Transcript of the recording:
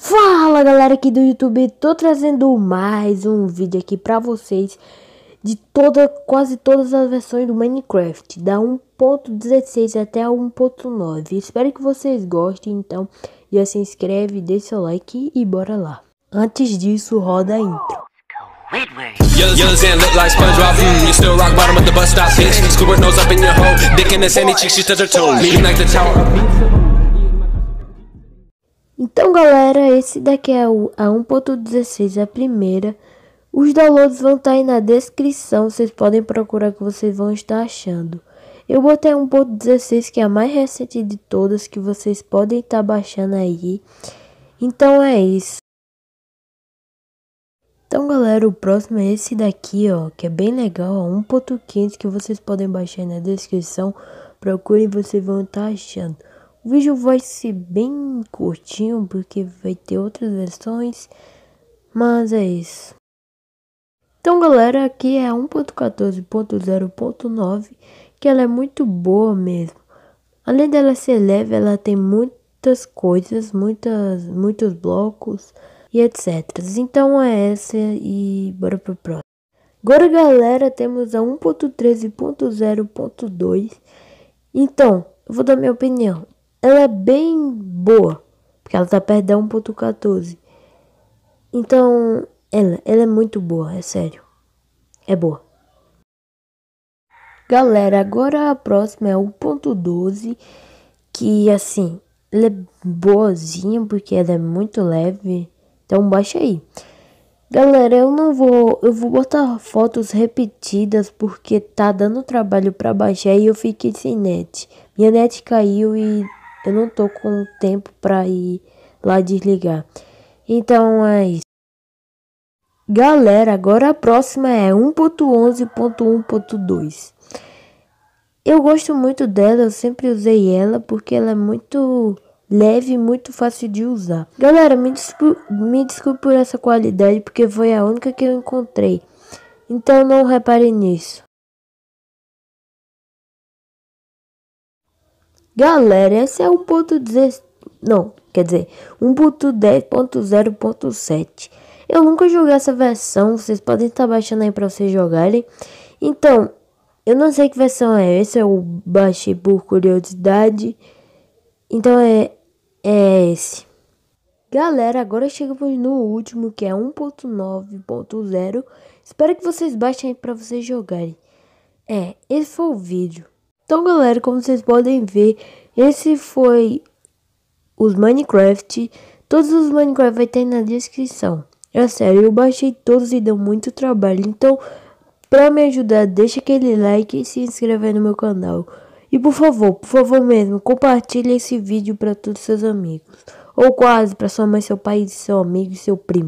Fala galera aqui do YouTube, tô trazendo mais um vídeo aqui pra vocês de toda, quase todas as versões do Minecraft, da 1.16 até a 1.9. Espero que vocês gostem, então já se inscreve, deixa seu like e bora lá. Antes disso, roda a intro. Yellow então, galera, esse daqui é o a 1.16, a primeira. Os downloads vão estar tá aí na descrição, vocês podem procurar que vocês vão estar achando. Eu botei 1.16, que é a mais recente de todas, que vocês podem estar tá baixando aí. Então é isso. Então galera, o próximo é esse daqui, ó, que é bem legal, a 1.15, que vocês podem baixar aí na descrição. Procurem, vocês vão estar tá achando. O vídeo vai ser bem curtinho porque vai ter outras versões, mas é isso. Então galera, aqui é 1.14.0.9, que ela é muito boa mesmo. Além dela ser leve, ela tem muitas coisas, muitas, muitos blocos e etc. Então é essa e bora pro próximo. Agora galera, temos a 1.13.0.2. Então, eu vou dar minha opinião ela é bem boa, porque ela tá perto da 1.14. Então, ela, ela é muito boa, é sério. É boa. Galera, agora a próxima é 1.12, que assim, ela é boazinha porque ela é muito leve. Então baixa aí. Galera, eu não vou, eu vou botar fotos repetidas porque tá dando trabalho para baixar e eu fiquei sem net. Minha net caiu e eu não tô com tempo para ir lá desligar. Então é isso. Galera, agora a próxima é 1.11.1.2. Eu gosto muito dela, eu sempre usei ela porque ela é muito leve e muito fácil de usar. Galera, me desculpe, me desculpe por essa qualidade porque foi a única que eu encontrei. Então não reparem nisso. Galera, esse é 1.16. Não, quer dizer, 1.10.0.7. Eu nunca joguei essa versão, vocês podem estar tá baixando aí para vocês jogarem. Então, eu não sei que versão é esse eu baixei por curiosidade. Então é, é esse. Galera, agora chegamos no último, que é 1.9.0. Espero que vocês baixem aí para vocês jogarem. É, esse foi o vídeo. Então, galera, como vocês podem ver, esse foi os Minecraft. Todos os Minecraft vai ter na descrição. É sério, eu baixei todos e deu muito trabalho. Então, pra me ajudar, deixa aquele like e se inscreve no meu canal. E por favor, por favor mesmo, compartilhe esse vídeo para todos seus amigos. Ou quase, para sua mãe, seu pai, seu amigo e seu primo.